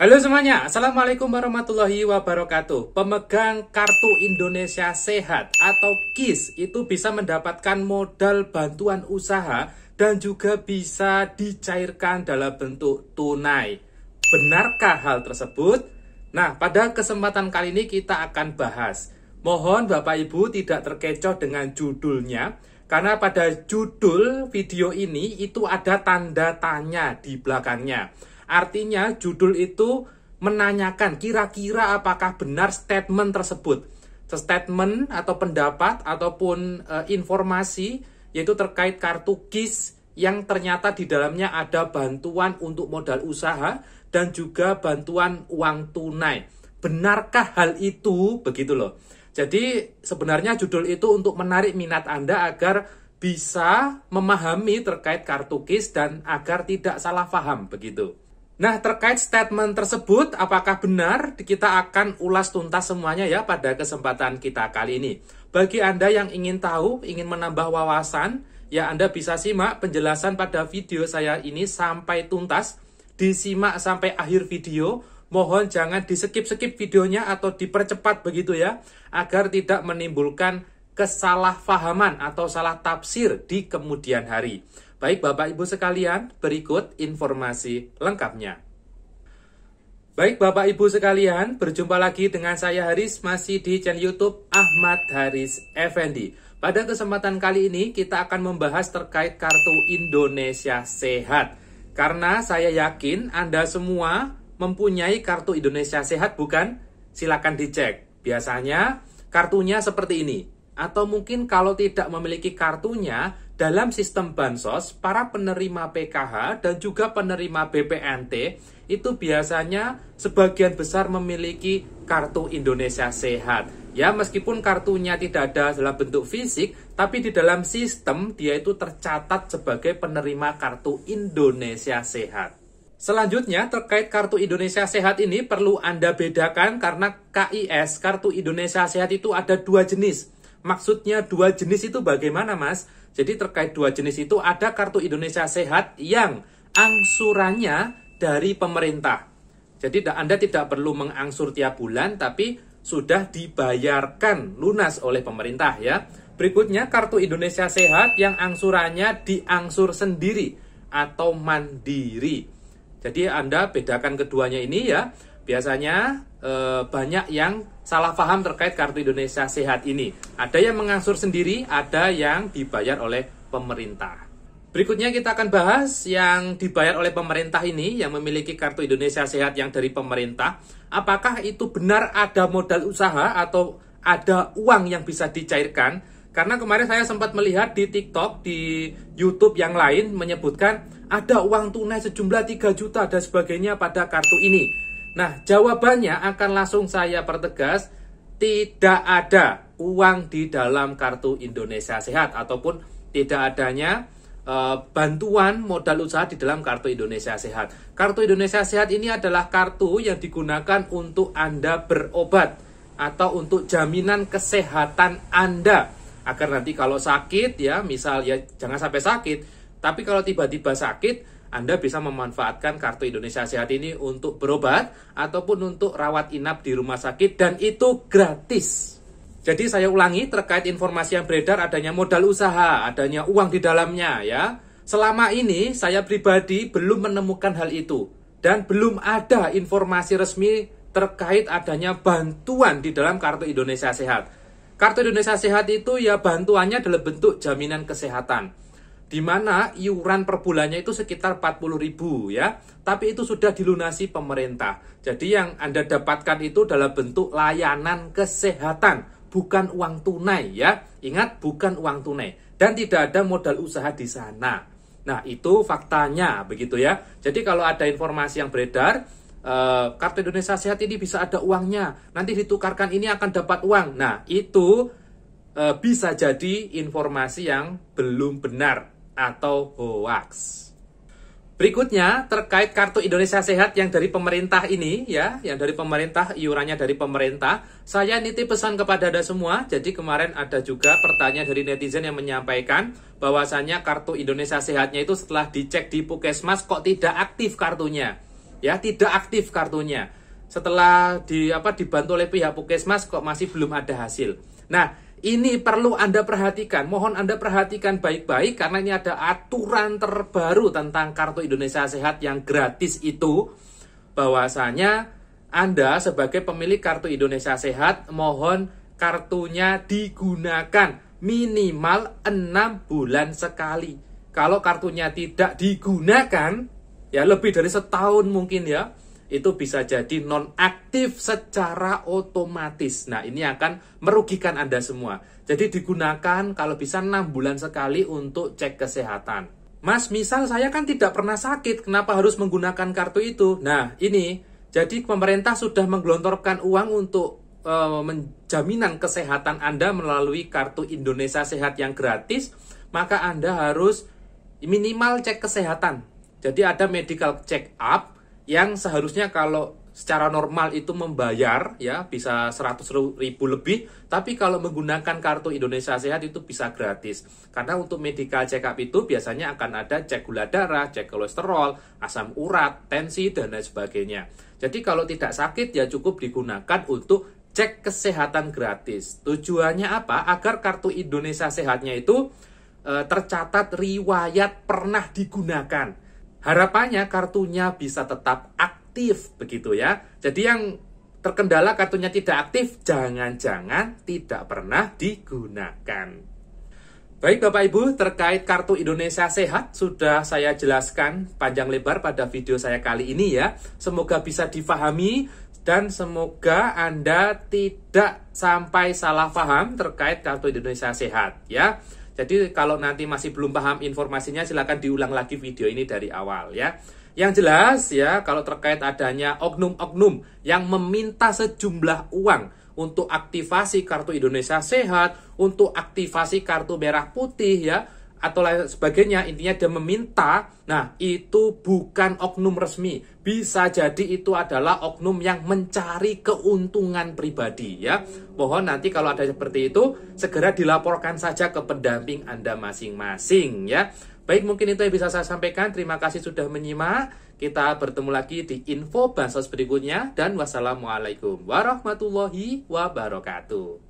Halo semuanya, Assalamualaikum warahmatullahi wabarakatuh Pemegang Kartu Indonesia Sehat atau KIS itu bisa mendapatkan modal bantuan usaha dan juga bisa dicairkan dalam bentuk tunai Benarkah hal tersebut? Nah, pada kesempatan kali ini kita akan bahas Mohon Bapak Ibu tidak terkecoh dengan judulnya karena pada judul video ini itu ada tanda tanya di belakangnya Artinya judul itu menanyakan kira-kira apakah benar statement tersebut. Statement atau pendapat ataupun e, informasi yaitu terkait kartu KIS yang ternyata di dalamnya ada bantuan untuk modal usaha dan juga bantuan uang tunai. Benarkah hal itu? Begitu loh. Jadi sebenarnya judul itu untuk menarik minat Anda agar bisa memahami terkait kartu kis dan agar tidak salah paham begitu. Nah, terkait statement tersebut, apakah benar? Kita akan ulas tuntas semuanya ya pada kesempatan kita kali ini. Bagi Anda yang ingin tahu, ingin menambah wawasan, ya Anda bisa simak penjelasan pada video saya ini sampai tuntas. Disimak sampai akhir video. Mohon jangan di-skip-skip videonya atau dipercepat begitu ya, agar tidak menimbulkan kesalahpahaman atau salah tafsir di kemudian hari. Baik Bapak Ibu sekalian, berikut informasi lengkapnya. Baik Bapak Ibu sekalian, berjumpa lagi dengan saya Haris masih di channel YouTube Ahmad Haris Effendi. Pada kesempatan kali ini kita akan membahas terkait kartu Indonesia Sehat. Karena saya yakin Anda semua mempunyai kartu Indonesia Sehat bukan? Silakan dicek. Biasanya kartunya seperti ini atau mungkin kalau tidak memiliki kartunya, dalam sistem bansos, para penerima PKH dan juga penerima BPNT itu biasanya sebagian besar memiliki kartu Indonesia Sehat. Ya, meskipun kartunya tidak ada dalam bentuk fisik, tapi di dalam sistem dia itu tercatat sebagai penerima kartu Indonesia Sehat. Selanjutnya, terkait kartu Indonesia Sehat ini perlu Anda bedakan karena KIS, kartu Indonesia Sehat itu ada dua jenis Maksudnya dua jenis itu bagaimana mas? Jadi terkait dua jenis itu ada kartu Indonesia Sehat yang angsurannya dari pemerintah. Jadi Anda tidak perlu mengangsur tiap bulan tapi sudah dibayarkan lunas oleh pemerintah ya. Berikutnya kartu Indonesia Sehat yang angsurannya diangsur sendiri atau mandiri. Jadi Anda bedakan keduanya ini ya. Biasanya e, banyak yang salah paham terkait Kartu Indonesia Sehat ini. Ada yang mengangsur sendiri, ada yang dibayar oleh pemerintah. Berikutnya kita akan bahas yang dibayar oleh pemerintah ini yang memiliki kartu Indonesia Sehat yang dari pemerintah. Apakah itu benar ada modal usaha atau ada uang yang bisa dicairkan? Karena kemarin saya sempat melihat di TikTok, di YouTube yang lain menyebutkan ada uang tunai sejumlah 3 juta dan sebagainya pada kartu ini. Nah, jawabannya akan langsung saya pertegas, tidak ada uang di dalam kartu Indonesia Sehat ataupun tidak adanya e, bantuan modal usaha di dalam kartu Indonesia Sehat. Kartu Indonesia Sehat ini adalah kartu yang digunakan untuk Anda berobat atau untuk jaminan kesehatan Anda agar nanti kalau sakit ya, misal ya jangan sampai sakit, tapi kalau tiba-tiba sakit anda bisa memanfaatkan kartu Indonesia Sehat ini untuk berobat ataupun untuk rawat inap di rumah sakit dan itu gratis. Jadi saya ulangi terkait informasi yang beredar adanya modal usaha, adanya uang di dalamnya ya. Selama ini saya pribadi belum menemukan hal itu dan belum ada informasi resmi terkait adanya bantuan di dalam Kartu Indonesia Sehat. Kartu Indonesia Sehat itu ya bantuannya dalam bentuk jaminan kesehatan di mana iuran per bulannya itu sekitar 40.000 ya, tapi itu sudah dilunasi pemerintah. Jadi yang Anda dapatkan itu dalam bentuk layanan kesehatan, bukan uang tunai ya. Ingat bukan uang tunai dan tidak ada modal usaha di sana. Nah, itu faktanya begitu ya. Jadi kalau ada informasi yang beredar e, kartu Indonesia Sehat ini bisa ada uangnya. Nanti ditukarkan ini akan dapat uang. Nah, itu eh, bisa jadi informasi yang belum benar atau hoax. Berikutnya terkait kartu Indonesia Sehat yang dari pemerintah ini ya, yang dari pemerintah iurannya dari pemerintah. Saya nitip pesan kepada Anda semua. Jadi kemarin ada juga pertanyaan dari netizen yang menyampaikan bahwasannya kartu Indonesia Sehatnya itu setelah dicek di Puskesmas kok tidak aktif kartunya. Ya, tidak aktif kartunya. Setelah di apa dibantu oleh pihak Puskesmas kok masih belum ada hasil. Nah, ini perlu Anda perhatikan, mohon Anda perhatikan baik-baik karena ini ada aturan terbaru tentang Kartu Indonesia Sehat yang gratis itu bahwasanya Anda sebagai pemilik Kartu Indonesia Sehat mohon kartunya digunakan minimal 6 bulan sekali. Kalau kartunya tidak digunakan, ya lebih dari setahun mungkin ya, itu bisa jadi non aktif secara otomatis. Nah, ini akan merugikan Anda semua. Jadi digunakan kalau bisa 6 bulan sekali untuk cek kesehatan. Mas, misal saya kan tidak pernah sakit, kenapa harus menggunakan kartu itu? Nah, ini jadi pemerintah sudah menggelontorkan uang untuk e, menjaminan kesehatan Anda melalui kartu Indonesia Sehat yang gratis, maka Anda harus minimal cek kesehatan. Jadi ada medical check up, yang seharusnya kalau secara normal itu membayar ya bisa 100 ribu lebih tapi kalau menggunakan kartu Indonesia Sehat itu bisa gratis karena untuk medical check up itu biasanya akan ada cek gula darah, cek kolesterol, asam urat, tensi dan lain sebagainya. Jadi kalau tidak sakit ya cukup digunakan untuk cek kesehatan gratis. Tujuannya apa? Agar kartu Indonesia Sehatnya itu e, tercatat riwayat pernah digunakan. Harapannya kartunya bisa tetap aktif begitu ya. Jadi yang terkendala kartunya tidak aktif, jangan-jangan tidak pernah digunakan. Baik Bapak Ibu, terkait kartu Indonesia Sehat sudah saya jelaskan panjang lebar pada video saya kali ini ya. Semoga bisa difahami dan semoga Anda tidak sampai salah paham terkait kartu Indonesia Sehat ya. Jadi kalau nanti masih belum paham informasinya silahkan diulang lagi video ini dari awal ya. Yang jelas ya kalau terkait adanya oknum-oknum yang meminta sejumlah uang untuk aktivasi kartu Indonesia Sehat, untuk aktivasi kartu merah putih ya, atau lain sebagainya intinya dia meminta nah itu bukan oknum resmi bisa jadi itu adalah oknum yang mencari keuntungan pribadi ya mohon nanti kalau ada seperti itu segera dilaporkan saja ke pendamping anda masing-masing ya baik mungkin itu yang bisa saya sampaikan terima kasih sudah menyimak kita bertemu lagi di info bansos berikutnya dan wassalamualaikum warahmatullahi wabarakatuh